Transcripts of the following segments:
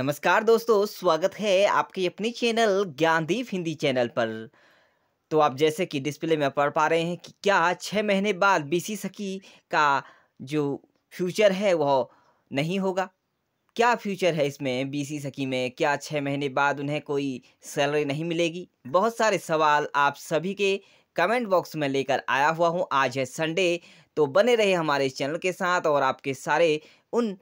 नमस्कार दोस्तों स्वागत है आपके अपनी चैनल ज्ञानदीप हिंदी चैनल पर तो आप जैसे कि डिस्प्ले में पढ़ पा रहे हैं कि क्या छः महीने बाद सी सखी का जो फ्यूचर है वह नहीं होगा क्या फ्यूचर है इसमें सी सखी में क्या छः महीने बाद उन्हें कोई सैलरी नहीं मिलेगी बहुत सारे सवाल आप सभी के कमेंट बॉक्स में लेकर आया हुआ हूँ आज है संडे तो बने रहे हमारे चैनल के साथ और आपके सारे उन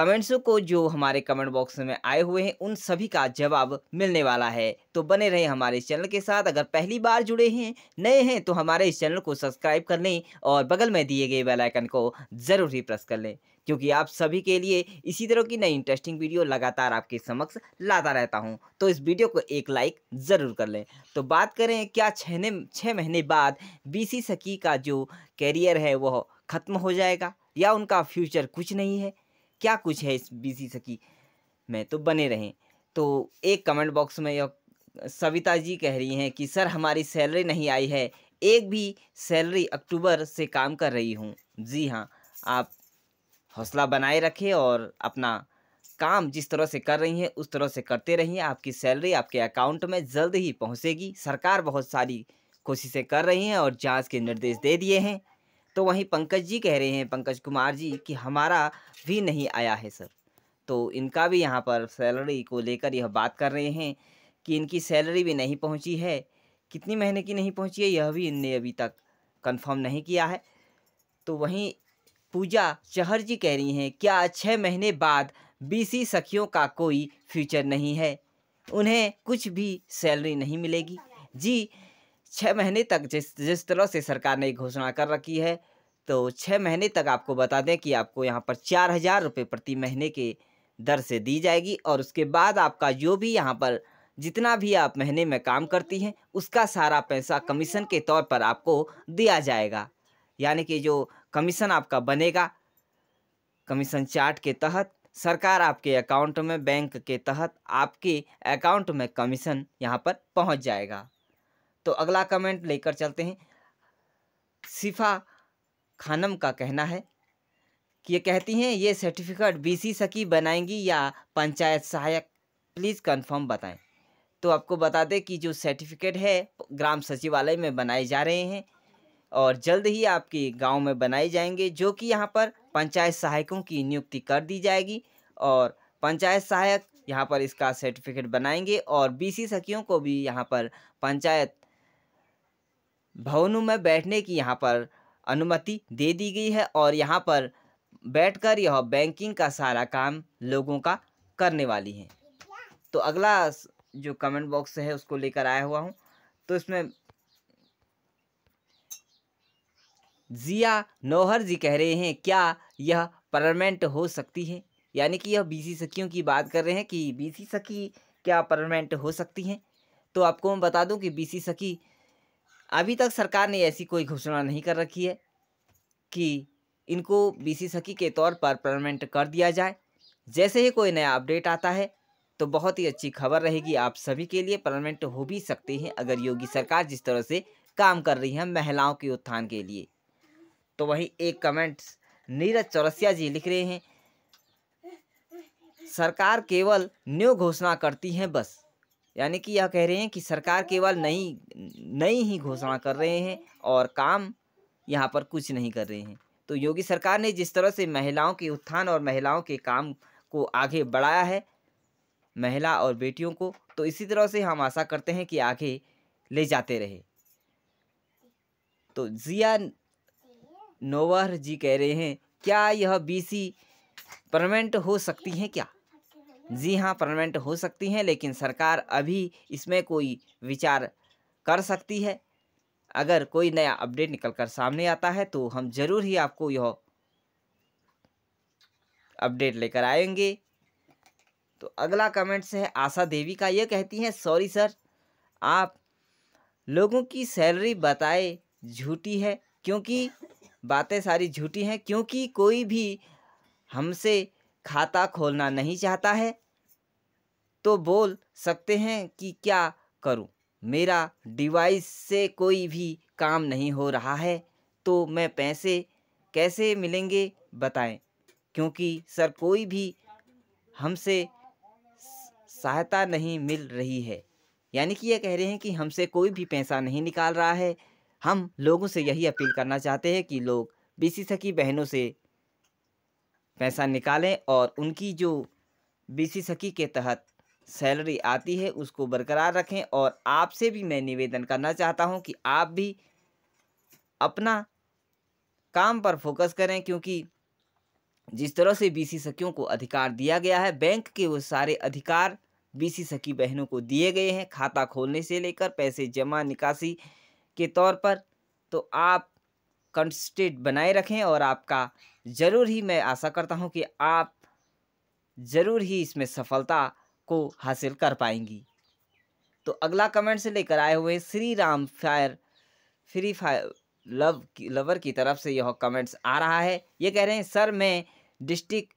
कमेंट्सों को जो हमारे कमेंट बॉक्स में आए हुए हैं उन सभी का जवाब मिलने वाला है तो बने रहे हमारे इस चैनल के साथ अगर पहली बार जुड़े हैं नए हैं तो हमारे इस चैनल को सब्सक्राइब कर लें और बगल में दिए गए बेलाइकन को ज़रूर ही प्रेस कर लें क्योंकि आप सभी के लिए इसी तरह की नई इंटरेस्टिंग वीडियो लगातार आपके समक्ष लाता रहता हूं तो इस वीडियो को एक लाइक ज़रूर कर लें तो बात करें क्या छः छः महीने बाद बीसी सकी का जो कैरियर है वह ख़त्म हो जाएगा या उनका फ्यूचर कुछ नहीं है क्या कुछ है इस बीसी सखी में तो बने रहें तो एक कमेंट बॉक्स में सविता जी कह रही हैं कि सर हमारी सैलरी नहीं आई है एक भी सैलरी अक्टूबर से काम कर रही हूँ जी हाँ आप हौसला बनाए रखें और अपना काम जिस तरह से कर रही हैं उस तरह से करते रहिए आपकी सैलरी आपके अकाउंट में जल्द ही पहुँचेगी सरकार बहुत सारी कोशिशें कर रही हैं और जांच के निर्देश दे दिए हैं तो वहीं पंकज जी कह रहे हैं पंकज कुमार जी कि हमारा भी नहीं आया है सर तो इनका भी यहाँ पर सैलरी को लेकर यह बात कर रहे हैं कि इनकी सैलरी भी नहीं पहुँची है कितनी महीने की नहीं पहुँची है यह भी इनने अभी तक कन्फर्म नहीं किया है तो वहीं पूजा चहर जी कह रही हैं क्या छः महीने बाद बीसी सखियों का कोई फ्यूचर नहीं है उन्हें कुछ भी सैलरी नहीं मिलेगी जी छः महीने तक जिस जिस तरह से सरकार ने घोषणा कर रखी है तो छः महीने तक आपको बता दें कि आपको यहाँ पर चार हज़ार रुपये प्रति महीने के दर से दी जाएगी और उसके बाद आपका जो भी यहाँ पर जितना भी आप महीने में काम करती हैं उसका सारा पैसा कमीशन के तौर पर आपको दिया जाएगा यानी कि जो कमीशन आपका बनेगा कमीशन चार्ट के तहत सरकार आपके अकाउंट में बैंक के तहत आपके अकाउंट में कमीशन यहाँ पर पहुँच जाएगा तो अगला कमेंट लेकर चलते हैं सिफा खानम का कहना है कि ये कहती हैं ये सर्टिफिकेट बीसी सकी बनाएंगी या पंचायत सहायक प्लीज़ कंफर्म बताएं तो आपको बता दें कि जो सर्टिफिकेट है ग्राम सचिवालय में बनाए जा रहे हैं और जल्द ही आपके गांव में बनाए जाएंगे जो कि यहाँ पर पंचायत सहायकों की नियुक्ति कर दी जाएगी और पंचायत सहायक यहाँ पर इसका सर्टिफिकेट बनाएंगे और बी सखियों को भी यहाँ पर पंचायत भवनों में बैठने की यहाँ पर अनुमति दे दी गई है और यहाँ पर बैठकर यह बैंकिंग का सारा काम लोगों का करने वाली है तो अगला जो कमेंट बॉक्स है उसको लेकर आया हुआ हूँ तो इसमें जिया नौहर जी कह रहे हैं क्या यह परमानेंट हो सकती है यानी कि यह बीसी सखियों की बात कर रहे हैं कि बीसी सखी क्या परमानेंट हो सकती हैं तो आपको मैं बता दूं कि बीसी सखी अभी तक सरकार ने ऐसी कोई घोषणा नहीं कर रखी है कि इनको बीसी सखी के तौर पर परमानेंट कर दिया जाए जैसे ही कोई नया अपडेट आता है तो बहुत ही अच्छी खबर रहेगी आप सभी के लिए परमानेंट हो भी सकते हैं अगर योगी सरकार जिस तरह से काम कर रही है महिलाओं के उत्थान के लिए तो वहीं एक कमेंट्स नीरज चौरसिया जी लिख रहे हैं सरकार केवल न्यू घोषणा करती है बस यानी कि यह कह रहे हैं कि सरकार केवल नई नई ही घोषणा कर रहे हैं और काम यहाँ पर कुछ नहीं कर रहे हैं तो योगी सरकार ने जिस तरह से महिलाओं के उत्थान और महिलाओं के काम को आगे बढ़ाया है महिला और बेटियों को तो इसी तरह से हम आशा करते हैं कि आगे ले जाते रहे तो जिया नोवर जी कह रहे हैं क्या यह बीसी परमानेंट हो सकती हैं क्या जी हाँ परमानेंट हो सकती हैं लेकिन सरकार अभी इसमें कोई विचार कर सकती है अगर कोई नया अपडेट निकल कर सामने आता है तो हम ज़रूर ही आपको यह अपडेट लेकर आएंगे तो अगला कमेंट्स है आशा देवी का ये कहती हैं सॉरी सर आप लोगों की सैलरी बताए झूठी है क्योंकि बातें सारी झूठी हैं क्योंकि कोई भी हमसे खाता खोलना नहीं चाहता है तो बोल सकते हैं कि क्या करूं मेरा डिवाइस से कोई भी काम नहीं हो रहा है तो मैं पैसे कैसे मिलेंगे बताएं क्योंकि सर कोई भी हमसे सहायता नहीं मिल रही है यानी कि ये कह रहे हैं कि हमसे कोई भी पैसा नहीं निकाल रहा है हम लोगों से यही अपील करना चाहते हैं कि लोग बीसी सखी बहनों से पैसा निकालें और उनकी जो सी सखी के तहत सैलरी आती है उसको बरकरार रखें और आपसे भी मैं निवेदन करना चाहता हूं कि आप भी अपना काम पर फोकस करें क्योंकि जिस तरह से बी सी सखियों को अधिकार दिया गया है बैंक के वो सारे अधिकार बी सी सखी बहनों को दिए गए हैं खाता खोलने से लेकर पैसे जमा निकासी के तौर पर तो आप कंस्टेट बनाए रखें और आपका ज़रूर ही मैं आशा करता हूं कि आप ज़रूर ही इसमें सफलता को हासिल कर पाएंगी तो अगला कमेंट से लेकर आए हुए Shri Ram fire free fire love की लवर की तरफ से यह कमेंट्स आ रहा है ये कह रहे हैं सर मैं डिस्ट्रिक्ट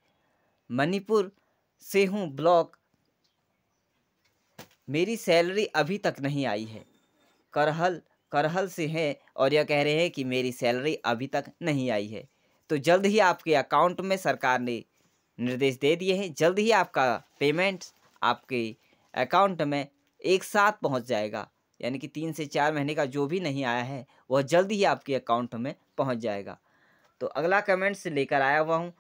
मणिपुर से हूँ ब्लॉक मेरी सैलरी अभी तक नहीं आई है करहल करहल से है और यह कह रहे हैं कि मेरी सैलरी अभी तक नहीं आई है तो जल्द ही आपके अकाउंट में सरकार ने निर्देश दे दिए हैं जल्द ही आपका पेमेंट आपके अकाउंट में एक साथ पहुंच जाएगा यानी कि तीन से चार महीने का जो भी नहीं आया है वह जल्द ही आपके अकाउंट में पहुंच जाएगा तो अगला कमेंट से लेकर आया हुआ हूँ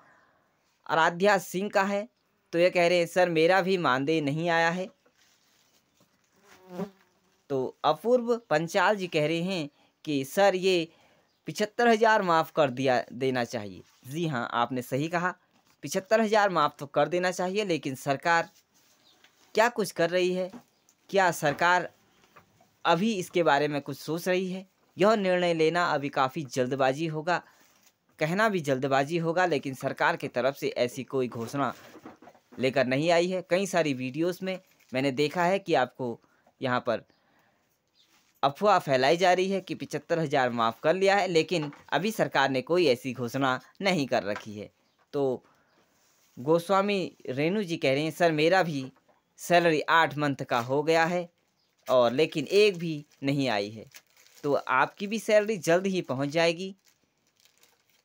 आराध्या सिंह का है तो ये कह रहे हैं सर मेरा भी मानदेय नहीं आया है तो अपूर्व पंचाल जी कह रहे हैं कि सर ये पिछहत्तर हज़ार माफ़ कर दिया देना चाहिए जी हाँ आपने सही कहा पिछहत्तर हज़ार माफ़ तो कर देना चाहिए लेकिन सरकार क्या कुछ कर रही है क्या सरकार अभी इसके बारे में कुछ सोच रही है यह निर्णय लेना अभी काफ़ी जल्दबाजी होगा कहना भी जल्दबाजी होगा लेकिन सरकार की तरफ से ऐसी कोई घोषणा लेकर नहीं आई है कई सारी वीडियोस में मैंने देखा है कि आपको यहाँ पर अफवाह फैलाई जा रही है कि पिचहत्तर हज़ार माफ़ कर लिया है लेकिन अभी सरकार ने कोई ऐसी घोषणा नहीं कर रखी है तो गोस्वामी रेणु जी कह रहे हैं सर मेरा भी सैलरी आठ मंथ का हो गया है और लेकिन एक भी नहीं आई है तो आपकी भी सैलरी जल्द ही पहुंच जाएगी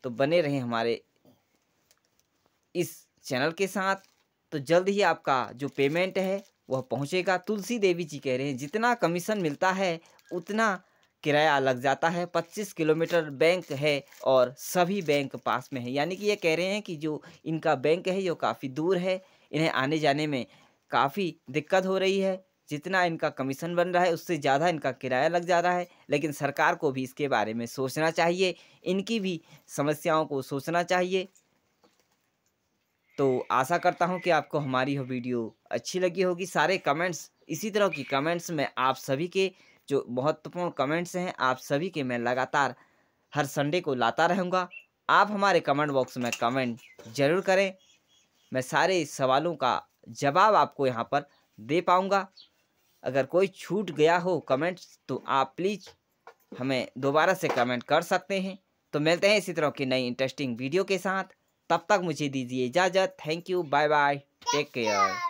तो बने रहें हमारे इस चैनल के साथ तो जल्द ही आपका जो पेमेंट है वह पहुंचेगा तुलसी देवी जी कह रहे हैं जितना कमीशन मिलता है उतना किराया लग जाता है 25 किलोमीटर बैंक है और सभी बैंक पास में है यानी कि ये कह रहे हैं कि जो इनका बैंक है जो काफ़ी दूर है इन्हें आने जाने में काफ़ी दिक्कत हो रही है जितना इनका कमीशन बन रहा है उससे ज़्यादा इनका किराया लग जा रहा है लेकिन सरकार को भी इसके बारे में सोचना चाहिए इनकी भी समस्याओं को सोचना चाहिए तो आशा करता हूँ कि आपको हमारी यह वीडियो अच्छी लगी होगी सारे कमेंट्स इसी तरह की कमेंट्स में आप सभी के जो महत्वपूर्ण कमेंट्स हैं आप सभी के मैं लगातार हर संडे को लाता रहूँगा आप हमारे कमेंट बॉक्स में कमेंट ज़रूर करें मैं सारे सवालों का जवाब आपको यहाँ पर दे पाऊँगा अगर कोई छूट गया हो कमेंट्स तो आप प्लीज़ हमें दोबारा से कमेंट कर सकते हैं तो मिलते हैं इसी तरह की नई इंटरेस्टिंग वीडियो के साथ तब तक मुझे दीजिए इजाज़त thank you bye bye take care